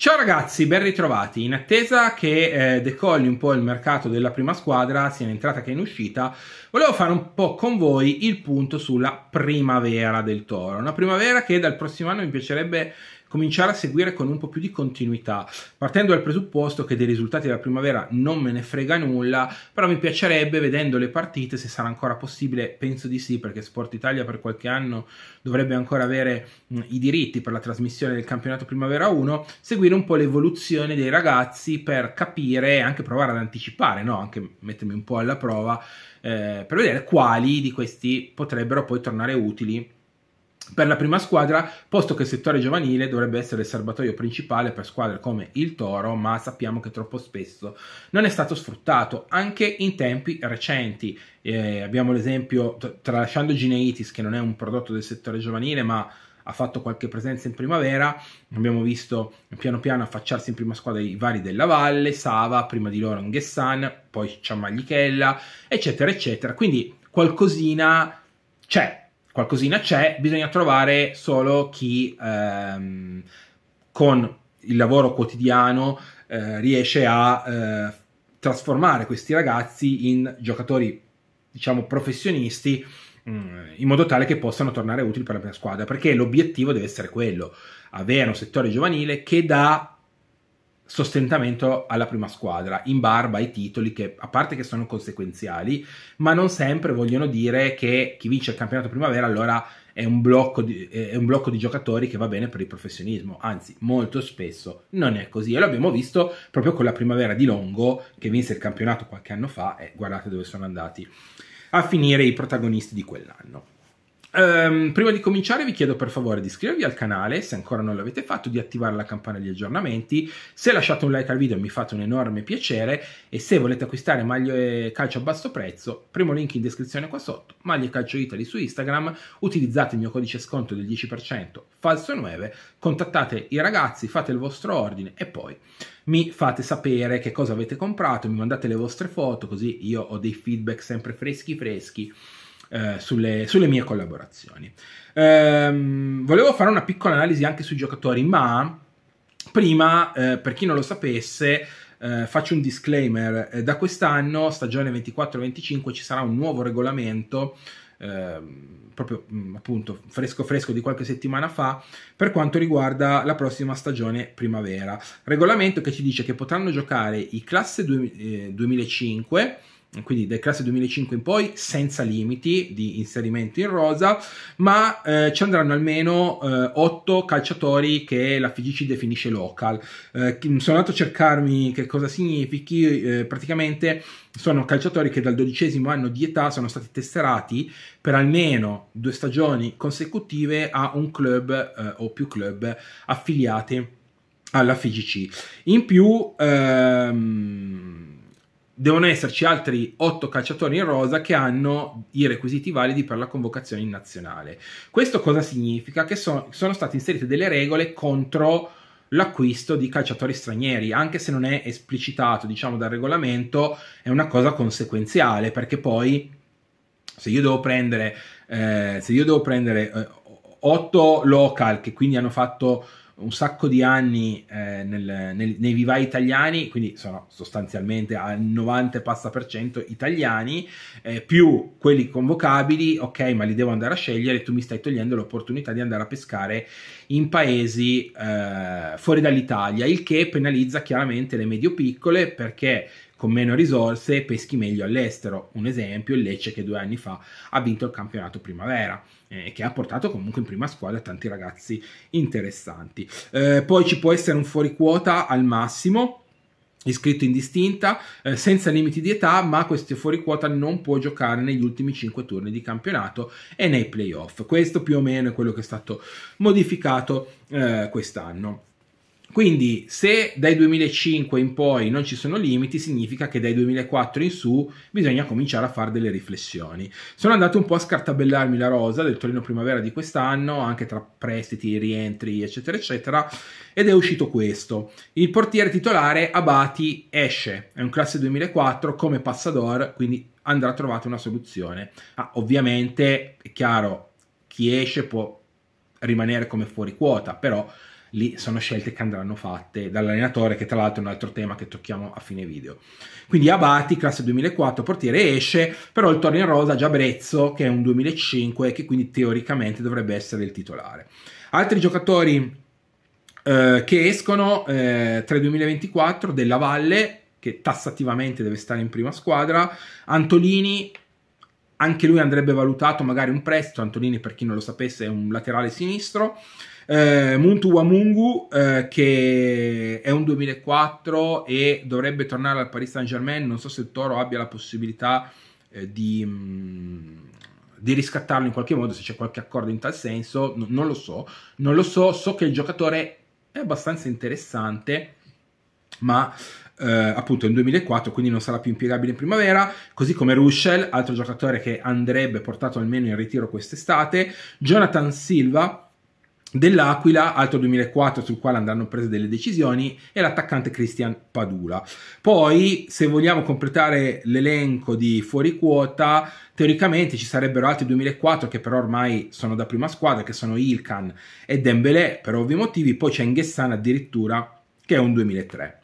Ciao ragazzi, ben ritrovati. In attesa che eh, decolli un po' il mercato della prima squadra, sia in entrata che in uscita, volevo fare un po' con voi il punto sulla primavera del Toro. Una primavera che dal prossimo anno mi piacerebbe cominciare a seguire con un po' più di continuità, partendo dal presupposto che dei risultati della primavera non me ne frega nulla, però mi piacerebbe vedendo le partite se sarà ancora possibile, penso di sì, perché Sport Italia per qualche anno dovrebbe ancora avere mh, i diritti per la trasmissione del campionato Primavera 1, seguire un po' l'evoluzione dei ragazzi per capire e anche provare ad anticipare, no? anche mettermi un po' alla prova eh, per vedere quali di questi potrebbero poi tornare utili per la prima squadra, posto che il settore giovanile dovrebbe essere il serbatoio principale per squadre come il Toro, ma sappiamo che troppo spesso non è stato sfruttato anche in tempi recenti. Eh, abbiamo l'esempio, tralasciando Gineitis, che non è un prodotto del settore giovanile, ma ha fatto qualche presenza in primavera. Abbiamo visto piano piano affacciarsi in prima squadra i vari della Valle, Sava, prima di loro Ghessan, poi Ciammaglichella, eccetera, eccetera. Quindi qualcosina c'è qualcosina c'è, bisogna trovare solo chi ehm, con il lavoro quotidiano eh, riesce a eh, trasformare questi ragazzi in giocatori, diciamo, professionisti mm, in modo tale che possano tornare utili per la prima squadra, perché l'obiettivo deve essere quello, avere un settore giovanile che dà sostentamento alla prima squadra, in barba ai titoli che a parte che sono conseguenziali, ma non sempre vogliono dire che chi vince il campionato primavera allora è un blocco di, è un blocco di giocatori che va bene per il professionismo, anzi molto spesso non è così e l'abbiamo visto proprio con la primavera di Longo che vinse il campionato qualche anno fa e guardate dove sono andati a finire i protagonisti di quell'anno. Um, prima di cominciare vi chiedo per favore di iscrivervi al canale se ancora non l'avete fatto, di attivare la campana di aggiornamenti, se lasciate un like al video mi fate un enorme piacere e se volete acquistare maglie eh, calcio a basso prezzo, primo link in descrizione qua sotto, maglie calcio Italy su Instagram, utilizzate il mio codice sconto del 10% falso 9, contattate i ragazzi, fate il vostro ordine e poi mi fate sapere che cosa avete comprato, mi mandate le vostre foto così io ho dei feedback sempre freschi freschi eh, sulle, sulle, mie collaborazioni. Ehm, volevo fare una piccola analisi anche sui giocatori, ma prima, eh, per chi non lo sapesse, eh, faccio un disclaimer, eh, da quest'anno, stagione 24-25, ci sarà un nuovo regolamento Ehm, proprio mm, appunto fresco fresco di qualche settimana fa per quanto riguarda la prossima stagione primavera regolamento che ci dice che potranno giocare i classe du- eh, 2005 quindi del classe 2005 in poi, senza limiti di inserimento in rosa, ma eh, ci andranno almeno eh, 8 calciatori che la FIGC definisce local. Eh, sono andato a cercarmi che cosa significhi, eh, praticamente sono calciatori che dal dodicesimo anno di età sono stati tesserati per almeno due stagioni consecutive a un club eh, o più club affiliati alla FIGC. In più... Ehm, devono esserci altri otto calciatori in rosa che hanno i requisiti validi per la convocazione in nazionale. Questo cosa significa? Che so, sono state inserite delle regole contro l'acquisto di calciatori stranieri, anche se non è esplicitato, diciamo, dal regolamento, è una cosa conseguenziale, perché poi se io devo prendere eh, se io devo prendere eh, 8 local che quindi hanno fatto un sacco di anni eh, nel, nel, nei vivai italiani, quindi sono sostanzialmente al 90 passa per cento italiani, eh, più quelli convocabili, ok, ma li devo andare a scegliere, tu mi stai togliendo l'opportunità di andare a pescare in paesi eh, fuori dall'Italia, il che penalizza chiaramente le medio piccole perché con meno risorse peschi meglio all'estero. Un esempio il Lecce che due anni fa ha vinto il campionato primavera eh, che ha portato comunque in prima squadra tanti ragazzi interessanti. Eh, poi ci può essere un fuori quota al massimo iscritto in distinta, eh, senza limiti di età, ma questo fuori quota non può giocare negli ultimi 5 turni di campionato e nei playoff. Questo più o meno è quello che è stato modificato eh, quest'anno. Quindi se dai 2005 in poi non ci sono limiti, significa che dai 2004 in su bisogna cominciare a fare delle riflessioni. Sono andato un po' a scartabellarmi la rosa del Torino Primavera di quest'anno, anche tra prestiti, rientri, eccetera, eccetera, ed è uscito questo. Il portiere titolare Abati esce, è un classe 2004 come passador, quindi andrà trovata una soluzione. Ah, ovviamente, è chiaro, chi esce può rimanere come fuori quota, però lì sono scelte che andranno fatte dall'allenatore, che tra l'altro è un altro tema che tocchiamo a fine video. Quindi Abati, classe 2004, portiere esce, però il torna in rosa già Brezzo, che è un 2005 e che quindi teoricamente dovrebbe essere il titolare. Altri giocatori eh, che escono eh, il 2024 della Valle, che tassativamente deve stare in prima squadra, Antolini anche lui andrebbe valutato magari un prestito, Antonini per chi non lo sapesse è un laterale sinistro, eh, Muntu Wamungu, eh, che è un 2004 e dovrebbe tornare al Paris Saint Germain, non so se il Toro abbia la possibilità eh, di, mh, mm, di, riscattarlo in qualche modo, se c'è qualche accordo in tal senso, no, non lo so, non lo so, so che il giocatore è abbastanza interessante, ma eh, appunto è un 2004, quindi non sarà più impiegabile in primavera, così come Ruschel, altro giocatore che andrebbe portato almeno in ritiro quest'estate, Jonathan Silva, dell'Aquila, altro 2004 sul quale andranno prese delle decisioni, e l'attaccante Christian Padula. Poi, se vogliamo completare l'elenco di fuori quota, teoricamente ci sarebbero altri 2004 che però ormai sono da prima squadra, che sono Ilkan e Dembélé per ovvi motivi, poi c'è Inghessana addirittura che è un 2003.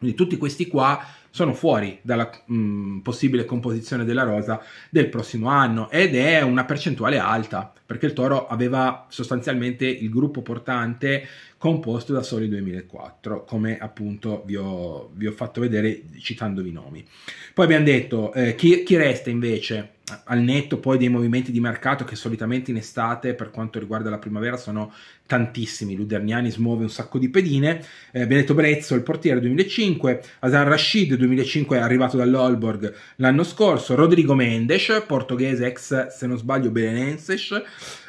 Quindi tutti questi qua sono fuori dalla mh, mm, possibile composizione della rosa del prossimo anno ed è una percentuale alta perché il Toro aveva sostanzialmente il gruppo portante composto da soli 2004, come appunto vi ho, vi ho fatto vedere citandovi i nomi. Poi abbiamo detto eh, chi, chi resta invece al netto poi dei movimenti di mercato che solitamente in estate per quanto riguarda la primavera sono tantissimi, Luderniani smuove un sacco di pedine, eh, Benedetto Brezzo il portiere 2005, Adan Rashid 2005 arrivato dall'Olborg l'anno scorso, Rodrigo Mendes portoghese ex se non sbaglio belenenses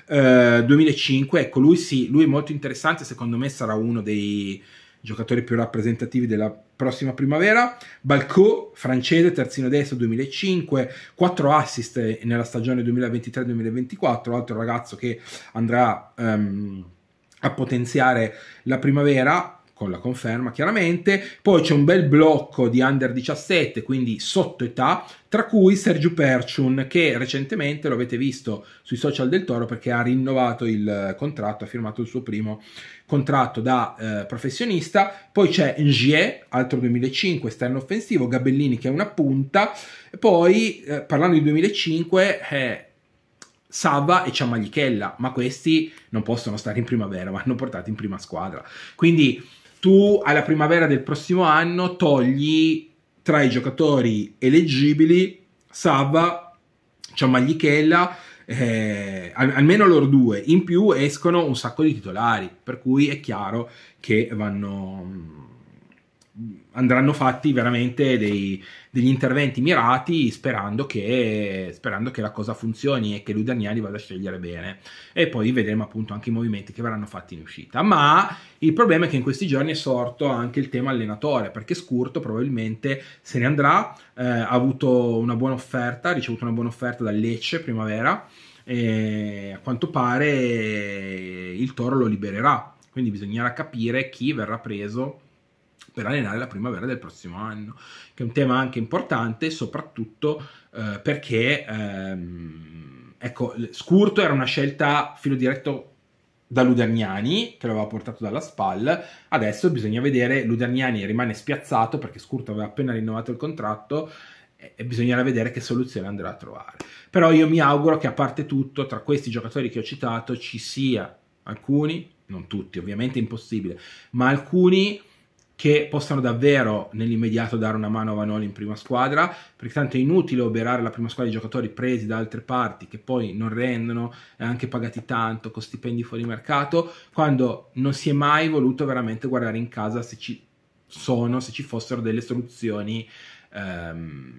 2005, eh, ecco lui sì, lui è molto interessante, secondo me sarà uno dei giocatori più rappresentativi della prossima primavera. Balcò, francese, terzino destro 2005, 4 assist nella stagione 2023-2024, altro ragazzo che andrà um, a potenziare la primavera con la conferma chiaramente, poi c'è un bel blocco di under 17, quindi sotto età, tra cui Sergio Perciun che recentemente lo avete visto sui social del Toro perché ha rinnovato il contratto, ha firmato il suo primo contratto da eh, professionista, poi c'è Ngie, altro 2005, esterno offensivo, Gabellini che è una punta, poi eh, parlando di 2005 eh, Sava e Ciamaglichella, ma questi non possono stare in primavera, vanno portati in prima squadra. Quindi tu alla primavera del prossimo anno togli tra i giocatori eleggibili Sava, Ciammaglichella, eh, almeno loro due, in più escono un sacco di titolari, per cui è chiaro che vanno mm, andranno fatti veramente dei, degli interventi mirati sperando che, sperando che, la cosa funzioni e che lui Danieli vada a scegliere bene e poi vedremo appunto anche i movimenti che verranno fatti in uscita ma il problema è che in questi giorni è sorto anche il tema allenatore perché Scurto probabilmente se ne andrà eh, ha avuto una buona offerta ha ricevuto una buona offerta da Lecce primavera e a quanto pare il Toro lo libererà quindi bisognerà capire chi verrà preso per allenare la primavera del prossimo anno, che è un tema anche importante, soprattutto eh, perché ehm, ecco, Scurto era una scelta filo diretto da Luderniani, che l'aveva portato dalla SPAL, adesso bisogna vedere, Luderniani rimane spiazzato perché Scurto aveva appena rinnovato il contratto e bisognerà vedere che soluzione andrà a trovare. Però io mi auguro che a parte tutto, tra questi giocatori che ho citato, ci sia alcuni, non tutti, ovviamente è impossibile, ma alcuni che possano davvero nell'immediato dare una mano a Vanoli in prima squadra, perché tanto è inutile oberare la prima squadra di giocatori presi da altre parti che poi non rendono, e anche pagati tanto, con stipendi fuori mercato, quando non si è mai voluto veramente guardare in casa se ci sono, se ci fossero delle soluzioni ehm,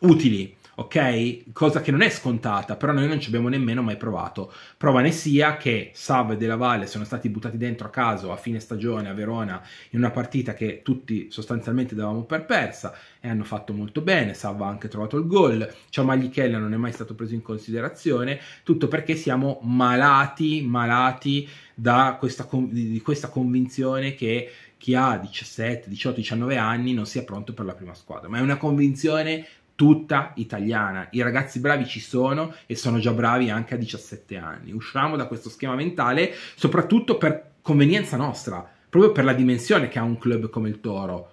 utili ok? Cosa che non è scontata, però noi non ci abbiamo nemmeno mai provato. Prova ne sia che Sav e Della Valle sono stati buttati dentro a caso a fine stagione a Verona in una partita che tutti sostanzialmente davamo per persa e hanno fatto molto bene. Sav ha anche trovato il gol. Ciamagli Keller non è mai stato preso in considerazione. Tutto perché siamo malati, malati da questa, di questa convinzione che chi ha 17, 18, 19 anni non sia pronto per la prima squadra, ma è una convinzione tutta italiana. I ragazzi bravi ci sono e sono già bravi anche a 17 anni. Usciamo da questo schema mentale soprattutto per convenienza nostra, proprio per la dimensione che ha un club come il Toro.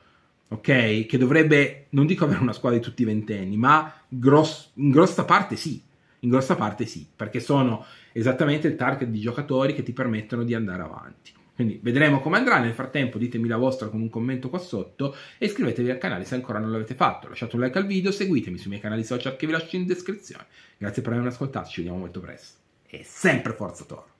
Ok? Che dovrebbe, non dico avere una squadra di tutti i ventenni, ma gross, in grossa parte sì. In grossa parte sì, perché sono esattamente il target di giocatori che ti permettono di andare avanti. Quindi vedremo come andrà, nel frattempo ditemi la vostra con un commento qua sotto e iscrivetevi al canale se ancora non l'avete fatto, lasciate un like al video, seguitemi sui miei canali social che vi lascio in descrizione. Grazie per avermi ascoltato, ci vediamo molto presto. E sempre Forza Toro!